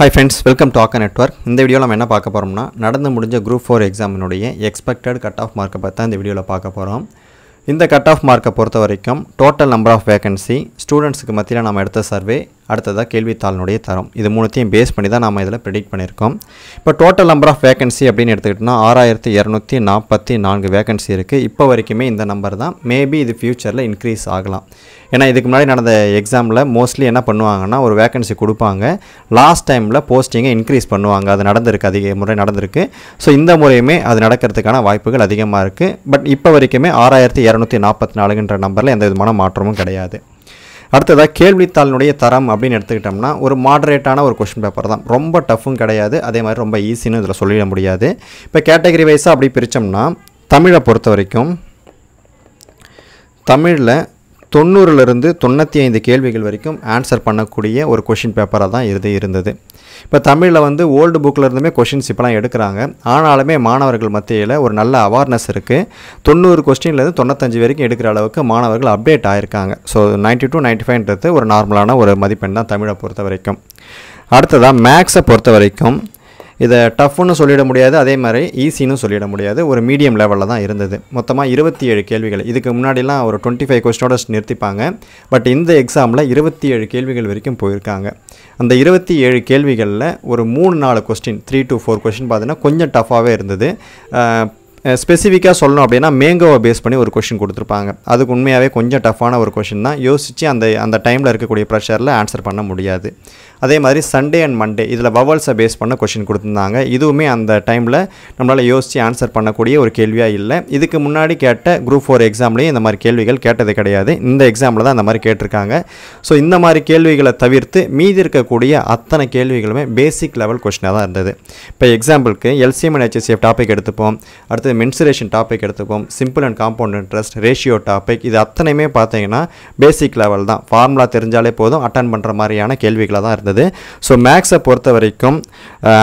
high friends welcome டாக்க network இந்த வீடியோவில் நம்ம என்ன பார்க்க போகிறோம்னா நடந்து முடிஞ்ச குரூப் ஃபோர் எக்ஸாமினுடைய எக்ஸ்பெக்டட் கட் ஆஃப் மார்க்கை பற்றி இந்த வீடியோவில் பார்க்க போகிறோம் இந்த கட் ஆஃப் மார்க்கை பொறுத்த வரைக்கும் டோட்டல் நம்பர் ஆஃப் வேகன்சி ஸ்டூடெண்ட்ஸுக்கு மத்தியில் நம்ம எடுத்த சர்வே அடுத்ததாக கேள்வித்தாளினுடைய தரம் இது மூணுத்தையும் பேஸ் பண்ணி தான் நாம் இதில் ப்ரெடிக்ட் பண்ணியிருக்கோம் இப்போ டோட்டல் நம்பர் ஆஃப் வேகன்சி அப்படின்னு எடுத்துக்கிட்டோம்னா ஆறாயிரத்தி இரநூத்தி நாற்பத்தி நான்கு வேகன்சி இருக்குது இப்போ வரைக்குமே இந்த நம்பர் தான் மேபி இது ஃப்யூச்சரில் இன்க்ரீஸ் ஆகலாம் ஏன்னா இதுக்கு முன்னாடி நடந்த எக்ஸாமில் மோஸ்ட்லி என்ன பண்ணுவாங்கன்னா ஒரு வேகன்சி கொடுப்பாங்க லாஸ்ட் டைமில் போஸ்டிங்கை இன்க்ரீஸ் பண்ணுவாங்க அது நடந்திருக்கு அதிக முறை நடந்திருக்கு ஸோ இந்த முறையுமே அது நடக்கிறதுக்கான வாய்ப்புகள் அதிகமாக இருக்குது பட் இப்போ வரைக்குமே ஆறாயிரத்தி இரநூத்தி நாற்பத்தி நாலுங்கிற நம்பரில் எந்த விதமான மாற்றமும் கிடையாது அடுத்ததாக கேள்வித்தாளினுடைய தரம் அப்படின்னு எடுத்துக்கிட்டோம்னா ஒரு மாடரேட்டான ஒரு கொஷின் பேப்பர் தான் ரொம்ப டஃப்பும் கிடையாது அதே மாதிரி ரொம்ப ஈஸின்னு இதில் சொல்லிட முடியாது இப்போ கேட்டகரி வைஸாக அப்படி பிரித்தோம்னா தமிழை பொறுத்த வரைக்கும் தமிழில் தொண்ணூறுலேருந்து தொண்ணூற்றி ஐந்து கேள்விகள் வரைக்கும் ஆன்சர் பண்ணக்கூடிய ஒரு கொஷின் பேப்பராக தான் இது இருந்தது இப்போ தமிழில் வந்து ஓல்டு புக்கில் இருந்துமே கொஷின்ஸ் இப்போலாம் எடுக்கிறாங்க ஆனாலுமே மாணவர்கள் மத்தியில் ஒரு நல்ல அவேர்னஸ் இருக்குது தொண்ணூறு கொஸ்டின்லேருந்து தொண்ணூத்தஞ்சு வரைக்கும் எடுக்கிற அளவுக்கு மாணவர்கள் அப்டேட் ஆகிருக்காங்க ஸோ நைன்ட்டி டூ நைன்ட்டி ஃபைவ்ன்றது ஒரு நார்மலான ஒரு மதிப்பெண் தான் தமிழை பொறுத்த வரைக்கும் அடுத்ததாக மேக்ஸை பொறுத்த வரைக்கும் இதை டஃப்னு சொல்லிட முடியாது அதே மாதிரி ஈஸின்னு சொல்லிட முடியாது ஒரு மீடியம் லெவலில் தான் இருந்தது மொத்தமாக இருபத்தி ஏழு கேள்விகள் இதுக்கு முன்னாடிலாம் ஒரு டுவெண்ட்டி ஃபைவ் கொஸ்டோட நிறுத்திப்பாங்க பட் இந்த எக்ஸாமில் இருபத்தி ஏழு கேள்விகள் வரைக்கும் போயிருக்காங்க அந்த இருபத்தி ஏழு கேள்விகளில் ஒரு மூணு நாலு question three to four question பார்த்தீங்கன்னா கொஞ்சம் டஃப்பாகவே இருந்தது ஸ்பெசிஃபிக்காக சொல்லணும் அப்படின்னா மேங்கோவை பேஸ் பண்ணி ஒரு கொஷின் கொடுத்துருப்பாங்க அதுக்கு உண்மையாகவே கொஞ்சம் டஃப்பான ஒரு கொஷின் தான் யோசித்து அந்த அந்த டைமில் இருக்கக்கூடிய ப்ரெஷரில் ஆன்சர் பண்ண முடியாது அதே மாதிரி சண்டே அண்ட் மண்டே இதில் வவல்ஸை பேஸ் பண்ண கொஷின் கொடுத்துருந்தாங்க இதுவுமே அந்த டைமில் நம்மளால் யோசித்து ஆன்சர் பண்ணக்கூடிய ஒரு கேள்வியாக இல்லை இதுக்கு முன்னாடி கேட்ட குரூப் ஃபோர் எக்ஸாம்லேயும் இந்த மாதிரி கேள்விகள் கேட்டது கிடையாது இந்த எக்ஸாமில் தான் அந்த மாதிரி கேட்டிருக்காங்க ஸோ இந்த மாதிரி கேள்விகளை தவிர்த்து மீதி இருக்கக்கூடிய அத்தனை கேள்விகளுமே பேசிக் லெவல் கொஷினாக தான் இருந்தது இப்போ எக்ஸாம்பிளுக்கு எல்சிஎம் அண்ட் ஹெச்எஸ்எஃப் டாபிக் எடுத்துப்போம் அடுத்தது மென்சுரேஷன் டாபிக் எடுத்துப்போம் simple and compound interest ratio topic இது அத்தனையுமே பார்த்தீங்கன்னா பேசிக் லெவல் தான் ஃபார்முலா தெரிஞ்சாலே போதும் அட்டன் பண்ணுற மாதிரியான கேள்விகளாக தான் இருந்தது இருந்தது ஸோ மேக்ஸை பொறுத்த வரைக்கும்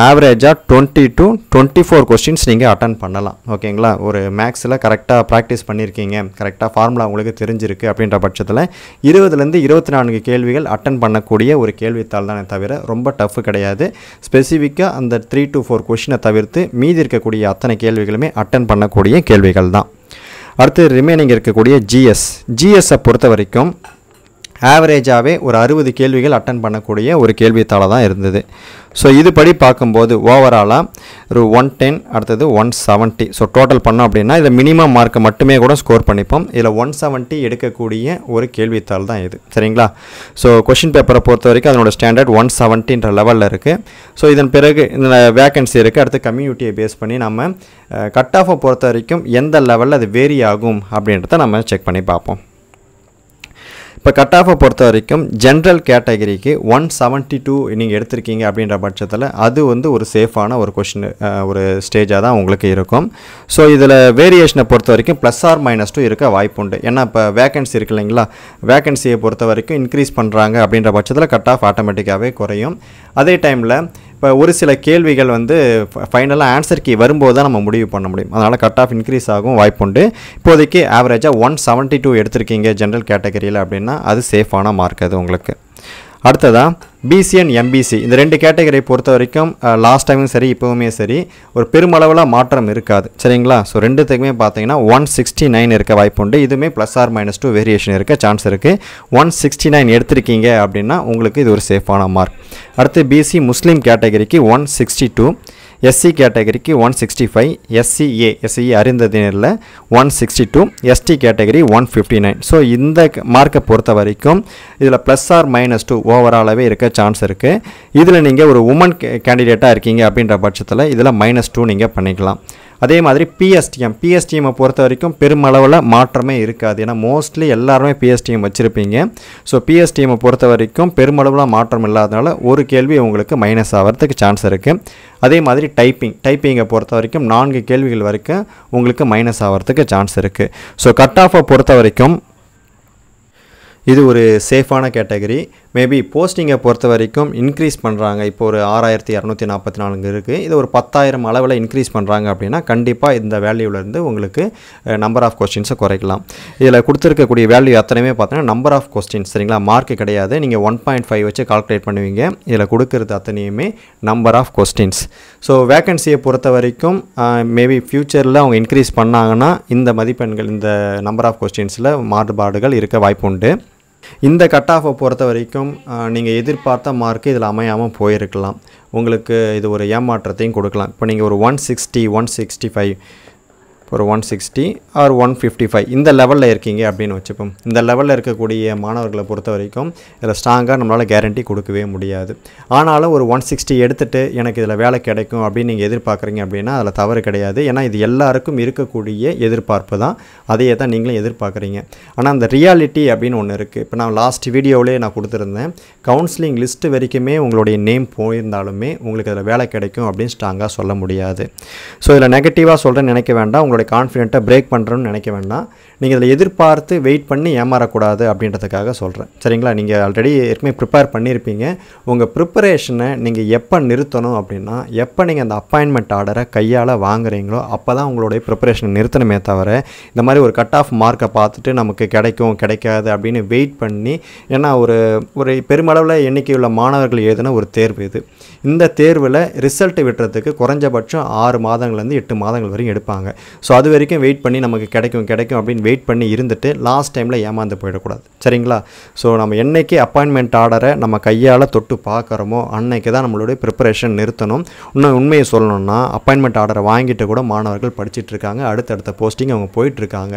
ஆவரேஜாக twenty to twenty four questions நீங்கள் அட்டன் பண்ணலாம் ஓகேங்களா ஒரு மேக்ஸில் கரெக்டாக ப்ராக்டிஸ் பண்ணியிருக்கீங்க கரெக்டாக ஃபார்முலா உங்களுக்கு தெரிஞ்சிருக்கு அப்படின்ற பட்சத்தில் இருபதுலேருந்து இருபத்தி நான்கு கேள்விகள் அட்டன் பண்ணக்கூடிய ஒரு கேள்வித்தாள் தானே தவிர ரொம்ப டஃப் கிடையாது ஸ்பெசிஃபிக்காக அந்த த்ரீ டு ஃபோர் கொஷினை தவிர்த்து மீதி இருக்கக்கூடிய அத்தனை கேள்விகளுமே அட்டன் பண்ணக்கூடிய கேள்விகள் தான் அடுத்து ரிமைனிங் இருக்கக்கூடிய ஜிஎஸ் ஜிஎஸ்ஸை பொறுத்த வரைக்கும் ஆவரேஜாகவே ஒரு அறுபது கேள்விகள் அட்டன் பண்ணக்கூடிய ஒரு கேள்வித்தாளாக தான் இருந்தது ஸோ இதுபடி பார்க்கும்போது ஓவராலாக ஒரு ஒன் டென் அடுத்தது ஒன் செவன்ட்டி ஸோ டோட்டல் பண்ணோம் அப்படின்னா இதில் மினிமம் மார்க்கை மட்டுமே கூட ஸ்கோர் பண்ணிப்போம் இதில் ஒன் செவன்ட்டி எடுக்கக்கூடிய ஒரு கேள்வித்தாள் தான் இது சரிங்களா ஸோ கொஷின் பேப்பரை பொறுத்த வரைக்கும் அதனோட ஸ்டாண்டர்ட் ஒன் செவன்ட்டின்ற லெவலில் இருக்குது ஸோ இதன் பிறகு இந்த வேக்கன்சி இருக்குது அடுத்து கம்யூனிட்டியை பேஸ் பண்ணி நம்ம கட் ஆஃபை பொறுத்த வரைக்கும் எந்த லெவலில் அது வேரி ஆகும் அப்படின்றத நம்ம செக் பண்ணி பார்ப்போம் இப்போ கட் ஆஃபை பொறுத்த வரைக்கும் ஜென்ரல் கேட்டகரிக்கு ஒன் செவன்ட்டி டூ நீங்கள் எடுத்திருக்கீங்க அப்படின்ற பட்சத்தில் அது வந்து ஒரு சேஃபான ஒரு கொஷின் ஒரு ஸ்டேஜாக தான் உங்களுக்கு இருக்கும் ஸோ இதில் வேரியேஷனை பொறுத்த வரைக்கும் ப்ளஸ் ஆர் மைனஸ் டூ இருக்க வாய்ப்பு உண்டு ஏன்னா இப்போ வேகன்சி இருக்கு இல்லைங்களா வேகன்சியை பொறுத்த வரைக்கும் இன்க்ரீஸ் பண்ணுறாங்க அப்படின்ற பட்சத்தில் கட் ஆஃப் ஆட்டோமேட்டிக்காகவே குறையும் அதே டைமில் இப்போ ஒரு சில கேள்விகள் வந்து ஃபைனலாக ஆன்சர் கீ வரும்போது தான் நம்ம முடிவு பண்ண முடியும் அதனால் கட் ஆஃப் இன்க்ரீஸ் ஆகும் வாய்ப்புண்டு இப்போதைக்கு ஆவரேஜாக ஒன் செவன்ட்டி டூ எடுத்திருக்கீங்க ஜென்ரல் கேட்டகரியில் அப்படின்னா அது சேஃபான மார்க் அது உங்களுக்கு அடுத்ததாக பிசி அண்ட் எம்பிசி இந்த ரெண்டு கேட்டகரியை பொறுத்த வரைக்கும் லாஸ்ட் டைமும் சரி இப்போவுமே சரி ஒரு பெருமளவில் மாற்றம் இருக்காது சரிங்களா ஸோ ரெண்டுத்துக்குமே பார்த்தீங்கன்னா ஒன் சிக்ஸ்டி நைன் இருக்க வாய்ப்பு உண்டு இதுவுமே plus or minus two variation இருக்க சான்ஸ் இருக்குது ஒன் சிக்ஸ்டி நைன் எடுத்திருக்கீங்க அப்படின்னா உங்களுக்கு இது ஒரு சேஃபான மார்க் அடுத்து பிசி முஸ்லீம் கேட்டகரிக்கு ஒன் சிக்ஸ்டி டூ எஸ்சி கேட்டகரிக்கு one sixty five SCA SCA அறிந்ததினரில் one sixty two ST category one fifty nine so இந்த மார்க்கை பொறுத்த வரைக்கும் இதில் ப்ளஸ் ஆர் மைனஸ் டூ ஓவராலாகவே இருக்க சான்ஸ் இருக்குது இதில் நீங்கள் ஒரு உமன் கேண்டிடேட்டாக இருக்கீங்க அப்படின்ற பட்சத்தில் இதில் மைனஸ் டூ நீங்கள் பண்ணிக்கலாம் அதே மாதிரி பிஎஸ்டிஎம் பிஎஸ்டிஎம்மை பொறுத்த வரைக்கும் பெருமளவில் மாற்றமே இருக்காது ஏன்னா மோஸ்ட்லி எல்லாருமே பிஎஸ்டிஎம் வச்சுருப்பீங்க ஸோ பிஎஸ்டிஎம்மை பொறுத்த வரைக்கும் பெருமளவில் மாற்றம் இல்லாதனால ஒரு கேள்வி உங்களுக்கு மைனஸ் ஆகிறதுக்கு சான்ஸ் இருக்குது அதே மாதிரி டைப்பிங் டைப்பிங்கை பொறுத்த வரைக்கும் நான்கு கேள்விகள் வரைக்கும் உங்களுக்கு மைனஸ் ஆகிறதுக்கு சான்ஸ் இருக்குது ஸோ கட் ஆஃபை பொறுத்த வரைக்கும் இது ஒரு சேஃபான கேட்டகரி மேபி போஸ்டிங்கை பொறுத்த வரைக்கும் இன்க்ரீஸ் பண்ணுறாங்க இப்போ ஒரு ஆறாயிரத்தி இரநூத்தி நாற்பத்தி நாலுங்க இருக்குது இது ஒரு பத்தாயிரம் அளவில் இன்க்ரீஸ் பண்ணுறாங்க அப்படின்னா கண்டிப்பாக இந்த வேல்யூவிலேருந்து உங்களுக்கு நம்பர் ஆஃப் கொஸ்டின்ஸை குறைக்கலாம் இதில் கொடுத்துருக்கக்கூடிய வேல்யூ அத்தனையுமே பார்த்தீங்கன்னா நம்பர் ஆஃப் கொஸ்டின்ஸ் சரிங்களா மார்க் கிடையாது நீங்கள் ஒன் பாயிண்ட் ஃபைவ் வச்சு கால்குலேட் பண்ணுவீங்க இதில் கொடுக்குறது அத்தனையுமே நம்பர் ஆஃப் கொஸ்டின்ஸ் ஸோ வேக்கன்சியை பொறுத்த வரைக்கும் மேபி ஃப்யூச்சரில் அவங்க இன்க்ரீஸ் பண்ணாங்கன்னா இந்த மதிப்பெண்கள் இந்த நம்பர் ஆஃப் கொஸ்டின்ஸில் மாறுபாடுகள் இருக்க வாய்ப்புண்டு இந்த கட் ஆஃபை பொறுத்த வரைக்கும் நீங்கள் எதிர்பார்த்த மார்க்கு இதில் அமையாமல் போயிருக்கலாம் உங்களுக்கு இது ஒரு ஏமாற்றத்தையும் கொடுக்கலாம் இப்போ நீங்கள் ஒரு one sixty one sixty five ஒரு one sixty or one fifty five இந்த லெவலில் இருக்கீங்க அப்படின்னு வச்சுப்போம் இந்த லெவலில் இருக்கக்கூடிய மாணவர்களை பொறுத்த வரைக்கும் இதில் ஸ்ட்ராங்காக நம்மளால் கேரண்டி கொடுக்கவே முடியாது ஆனாலும் ஒரு ஒன் சிக்ஸ்டி எடுத்துகிட்டு எனக்கு இதில் வேலை கிடைக்கும் அப்படின்னு நீங்கள் எதிர்பார்க்குறீங்க அப்படின்னா அதில் தவறு கிடையாது ஏன்னா இது எல்லாருக்கும் இருக்கக்கூடிய எதிர்பார்ப்பு தான் அதையே தான் நீங்களும் எதிர்பார்க்குறீங்க ஆனால் அந்த ரியாலிட்டி அப்படின்னு ஒன்று இருக்குது இப்போ நான் லாஸ்ட் வீடியோவிலே நான் கொடுத்துருந்தேன் கவுன்சிலிங் லிஸ்ட்டு வரைக்குமே உங்களுடைய நேம் போயிருந்தாலுமே உங்களுக்கு இதில் வேலை கிடைக்கும் அப்படின்னு ஸ்ட்ராங்காக சொல்ல முடியாது ஸோ இதில் நெகட்டிவாக சொல்கிறேன்னு நினைக்க வேண்டாம் உங்களுடைய கான்ஃபிடென்ட்டை பிரேக் பண்ணுறோன்னு நினைக்க வேண்டாம் நீங்கள் இதில் எதிர்பார்த்து வெயிட் பண்ணி ஏமாறக்கூடாது அப்படின்றதுக்காக சொல்கிறேன் சரிங்களா நீங்கள் ஆல்ரெடி ஏற்கனவே ப்ரிப்பேர் பண்ணியிருப்பீங்க உங்கள் ப்ரிப்பரேஷனை நீங்கள் எப்போ நிறுத்தணும் அப்படின்னா எப்போ நீங்கள் அந்த அப்பாயின்மெண்ட் ஆர்டரை கையால் வாங்குறீங்களோ அப்போ தான் உங்களுடைய ப்ரிப்பரேஷனை நிறுத்தணுமே தவிர இந்த மாதிரி ஒரு கட் ஆஃப் மார்க்கை பார்த்துட்டு நமக்கு கிடைக்கும் கிடைக்காது அப்படின்னு வெயிட் பண்ணி ஏன்னா ஒரு ஒரு பெருமளவில் எண்ணிக்கையுள்ள மாணவர்கள் எழுதின ஒரு தேர்வு இது இந்த தேர்வில் ரிசல்ட் விட்டுறதுக்கு குறைஞ்சபட்சம் ஆறு மாதங்கள்லேருந்து எட்டு மாதங்கள் வரையும் எடுப்பாங்க ஸோ அது வரைக்கும் வெயிட் பண்ணி நமக்கு கிடைக்கும் கிடைக்கும் அப்படின்னு வெயிட் பண்ணி இருந்துட்டு லாஸ்ட் டைமில் ஏமாந்து போயிடக்கூடாது சரிங்களா ஸோ நம்ம என்றைக்கு அப்பாயின்மெண்ட் ஆர்டரை நம்ம கையால் தொட்டு பார்க்குறோமோ அன்னைக்கு தான் நம்மளுடைய ப்ரிப்பரேஷன் நிறுத்தணும் இன்னும் உண்மையை சொல்லணும்னா அப்பாயின்மெண்ட் ஆர்டரை வாங்கிட்டு கூட மாணவர்கள் படிச்சுட்டு இருக்காங்க அடுத்தடுத்த போஸ்டிங் அவங்க போயிட்டுருக்காங்க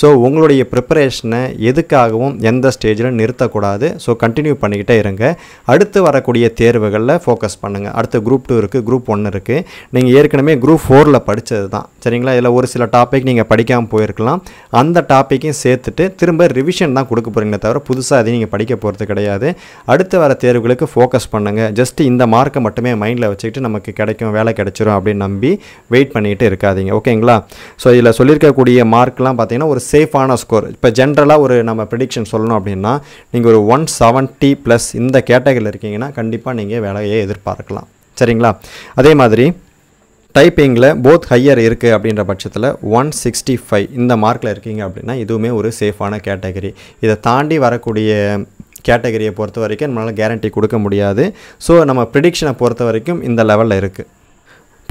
ஸோ உங்களுடைய ப்ரிப்பரேஷனை எதுக்காகவும் எந்த ஸ்டேஜில் நிறுத்தக்கூடாது ஸோ கண்டினியூ பண்ணிக்கிட்டே இருங்க அடுத்து வரக்கூடிய தேர்வுகளில் ஃபோக்கஸ் பண்ணுங்கள் அடுத்து குரூப் டூ இருக்குது குரூப் ஒன் இருக்குது நீங்கள் ஏற்கனவே குரூப் ஃபோரில் படித்தது தான் சரிங்களா இதில் ஒரு சில டாபிக் நீங்கள் படிக்காமல் போயிருக்கலாம் அந்த அந்த டாப்பிக்கையும் சேர்த்துட்டு திரும்ப ரிவிஷன் தான் கொடுக்க போகிறீங்களே தவிர புதுசாக அதையும் நீங்கள் படிக்க போகிறது கிடையாது அடுத்து வர தேர்வுகளுக்கு ஃபோக்கஸ் பண்ணுங்கள் ஜஸ்ட் இந்த மார்க்கை மட்டுமே மைண்டில் வச்சுக்கிட்டு நமக்கு கிடைக்கும் வேலை கிடைச்சிரும் அப்படின்னு நம்பி வெயிட் பண்ணிகிட்டு இருக்காதிங்க ஓகேங்களா ஸோ இதில் சொல்லியிருக்கக்கூடிய மார்க்லாம் பார்த்தீங்கன்னா ஒரு சேஃபான ஸ்கோர் இப்போ ஜென்ரலாக ஒரு நம்ம ப்ரிடிக்ஷன் சொல்லணும் அப்படின்னா நீங்கள் ஒரு ஒன் செவன்ட்டி ப்ளஸ் இந்த கேட்டகரியில் இருக்கீங்கன்னா கண்டிப்பாக நீங்கள் வேலையை எதிர்பார்க்கலாம் சரிங்களா அதே மாதிரி டைப்பிங்கில் போத் ஹையர் இருக்குது அப்படின்ற பட்சத்தில் ஒன் சிக்ஸ்டி ஃபைவ் இந்த மார்க்கில் இருக்கீங்க அப்படின்னா இதுவுமே ஒரு சேஃபான கேட்டகரி இதை தாண்டி வரக்கூடிய கேட்டகரியை பொறுத்த வரைக்கும் நம்மளால் கேரண்டி கொடுக்க முடியாது ஸோ நம்ம ப்ரிடிக்ஷனை பொறுத்த வரைக்கும் இந்த லெவலில் இருக்குது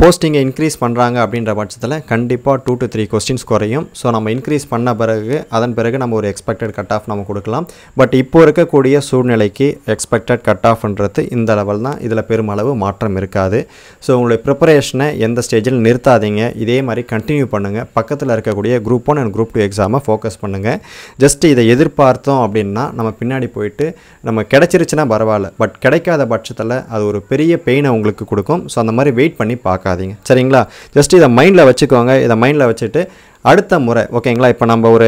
போஸ்டிங்கை இன்க்ரீஸ் பண்ணுறாங்க அப்படின்ற பட்சத்தில் கண்டிப்பாக டூ டு த்ரீ கொஸ்டின்ஸ் குறையும் ஸோ நம்ம இன்க்ரீஸ் பண்ண பிறகு அதன் பிறகு நம்ம ஒரு எக்ஸ்பெக்டட் கட் ஆஃப் நம்ம கொடுக்கலாம் பட் இப்போ இருக்கக்கூடிய சூழ்நிலைக்கு எக்ஸ்பெக்டட் கட் ஆஃப்ன்றது இந்த லெவல் தான் இதில் பெருமளவு மாற்றம் இருக்காது ஸோ உங்களுடைய ப்ரிப்பரேஷனை எந்த ஸ்டேஜில் நிறுத்தாதீங்க இதே மாதிரி கண்டினியூ பண்ணுங்கள் பக்கத்தில் இருக்கக்கூடிய group one and group two எக்ஸாமை ஃபோக்கஸ் பண்ணுங்கள் ஜஸ்ட் இதை எதிர்பார்த்தோம் அப்படின்னா நம்ம பின்னாடி போயிட்டு நம்ம கிடச்சிருச்சுன்னா பரவாயில்ல பட் கிடைக்காத பட்சத்தில் அது ஒரு பெரிய பெயினை உங்களுக்கு கொடுக்கும் ஸோ அந்த மாதிரி வெயிட் பண்ணி பார்க்க பார்க்காதீங்க சரிங்களா ஜஸ்ட் இதை மைண்டில் வச்சுக்கோங்க இதை மைண்டில் வச்சுட்டு அடுத்த முறை ஓகேங்களா இப்போ நம்ம ஒரு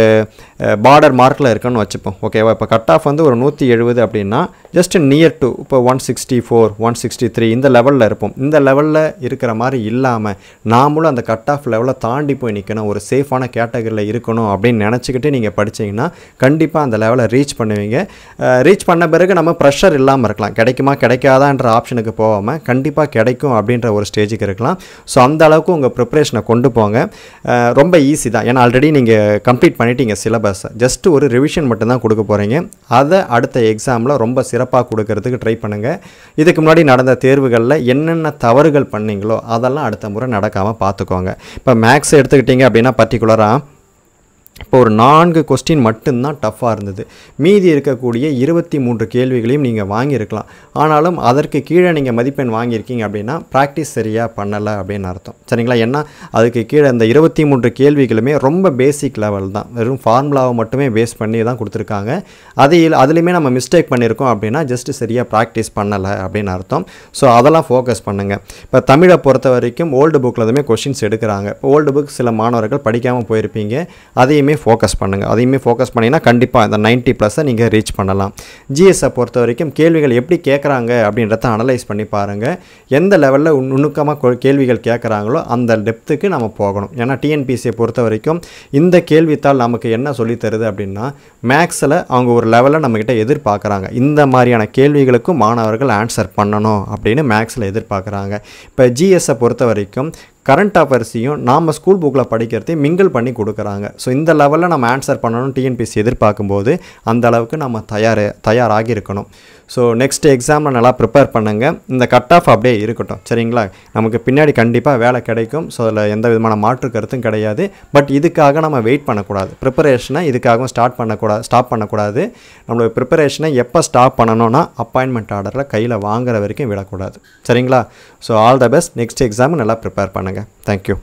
பார்டர் மார்க்கில் இருக்கோன்னு வச்சுப்போம் ஓகேவா இப்போ கட் ஆஃப் வந்து ஒரு நூற்றி எழுபது அப்படின்னா ஜஸ்ட் நியர் டு இப்போ one sixty four one sixty three இந்த லெவலில் இருப்போம் இந்த லெவலில் இருக்கிற மாதிரி இல்லாமல் நாமளும் அந்த கட் ஆஃப் லெவலை தாண்டி போய் நிற்கணும் ஒரு சேஃபான கேட்டகரியில் இருக்கணும் அப்படின்னு நினச்சிக்கிட்டு நீங்கள் படித்தீங்கன்னா கண்டிப்பாக அந்த லெவலை ரீச் பண்ணுவீங்க ரீச் பண்ண பிறகு நம்ம ப்ரெஷர் இல்லாமல் இருக்கலாம் கிடைக்குமா கிடைக்காதான்ற ஆப்ஷனுக்கு போகாமல் கண்டிப்பாக கிடைக்கும் அப்படின்ற ஒரு ஸ்டேஜுக்கு இருக்கலாம் ஸோ அந்த அளவுக்கு உங்கள் ப்ரிப்ரேஷனை கொண்டு போங்க ரொம்ப ஈஸி தான் ஏன்னா ஆல்ரெடி நீங்கள் கம்ப்ளீட் பண்ணிட்டீங்க சிலபஸை ஜஸ்ட் ஒரு ரிவிஷன் மட்டும்தான் கொடுக்க போகிறீங்க அதை அடுத்த எக்ஸாமில் ரொம்ப சிறப்பாக சிறப்பாக கொடுக்கறதுக்கு ட்ரை பண்ணுங்கள் இதுக்கு முன்னாடி நடந்த தேர்வுகளில் என்னென்ன தவறுகள் பண்ணீங்களோ அதெல்லாம் அடுத்த முறை நடக்காமல் பார்த்துக்கோங்க இப்போ மேக்ஸ் எடுத்துக்கிட்டிங்க அப்படின்னா பர்டிகுலராக இப்போ ஒரு நான்கு கொஸ்டின் மட்டும்தான் டஃப்பாக இருந்தது மீதி இருக்கக்கூடிய இருபத்தி மூன்று கேள்விகளையும் நீங்கள் வாங்கியிருக்கலாம் ஆனாலும் அதற்கு கீழே நீங்கள் மதிப்பெண் வாங்கியிருக்கீங்க அப்படின்னா ப்ராக்டிஸ் சரியாக பண்ணலை அப்படின்னு அர்த்தம் சரிங்களா ஏன்னா அதுக்கு கீழே இந்த இருபத்தி மூன்று கேள்விகளுமே ரொம்ப பேசிக் லெவல் தான் வெறும் ஃபார்முலாவை மட்டுமே பேஸ் பண்ணி தான் கொடுத்துருக்காங்க அதையில் அதுலேயுமே நம்ம மிஸ்டேக் பண்ணியிருக்கோம் அப்படின்னா ஜஸ்ட்டு சரியாக ப்ராக்டிஸ் பண்ணலை அப்படின்னு அர்த்தம் ஸோ அதெல்லாம் ஃபோக்கஸ் பண்ணுங்கள் இப்போ தமிழை பொறுத்த வரைக்கும் ஓல்டு புக்கில் எதுவுமே கொஷின்ஸ் எடுக்கிறாங்க இப்போ ஓல்டு புக் சில மாணவர்கள் படிக்காமல் போயிருப்பீங்க அதையுமே எல்லாத்தையுமே ஃபோக்கஸ் பண்ணுங்கள் அதையுமே ஃபோக்கஸ் பண்ணிங்கன்னா கண்டிப்பாக அந்த நைன்ட்டி ப்ளஸை நீங்கள் ரீச் பண்ணலாம் ஜிஎஸ்ஸை பொறுத்த வரைக்கும் கேள்விகள் எப்படி கேட்குறாங்க அப்படின்றத அனலைஸ் பண்ணி பாருங்கள் எந்த லெவலில் நுணுக்கமாக கேள்விகள் கேட்குறாங்களோ அந்த டெப்த்துக்கு நம்ம போகணும் ஏன்னா டிஎன்பிசியை பொறுத்த வரைக்கும் இந்த கேள்வித்தாள் நமக்கு என்ன சொல்லித்தருது அப்படின்னா மேக்ஸில் அவங்க ஒரு லெவலில் நம்மக்கிட்ட எதிர்பார்க்குறாங்க இந்த மாதிரியான கேள்விகளுக்கும் மாணவர்கள் ஆன்சர் பண்ணணும் அப்படின்னு மேக்ஸில் எதிர்பார்க்குறாங்க இப்போ ஜிஎஸ்ஸை பொறுத்த வரைக்கும் கரண்ட் அஃபேர்ஸையும் நாம் ஸ்கூல் புக்கில் படிக்கிறதையும் மிங்கிள் பண்ணி கொடுக்குறாங்க ஸோ இந்த லெவலில் நம்ம ஆன்சர் பண்ணணும் டிஎன்பிஎஸ்சி எதிர்பார்க்கும்போது அந்த அளவுக்கு நம்ம தயார் தயாராகி இருக்கணும் ஸோ நெக்ஸ்ட் எக்ஸாமில் நல்லா ப்ரிப்பேர் பண்ணுங்கள் இந்த கட் ஆஃப் அப்படியே இருக்கட்டும் சரிங்களா நமக்கு பின்னாடி கண்டிப்பாக வேலை கிடைக்கும் ஸோ அதில் எந்த விதமான மாற்று கருத்தும் கிடையாது பட் இதுக்காக நம்ம வெயிட் பண்ணக்கூடாது ப்ரிப்பரேஷனை இதுக்காகவும் ஸ்டார்ட் பண்ணக்கூடாது ஸ்டாப் பண்ணக்கூடாது நம்மளோட ப்ரிப்பரேஷனை எப்போ ஸ்டாப் பண்ணணும்னா அப்பாயின்மெண்ட் ஆர்டரில் கையில் வாங்குற வரைக்கும் விடக்கூடாது சரிங்களா so all the best next exam நல்லா ப்ரிப்பேர் பண்ணுங்கள் தேங்க்யூ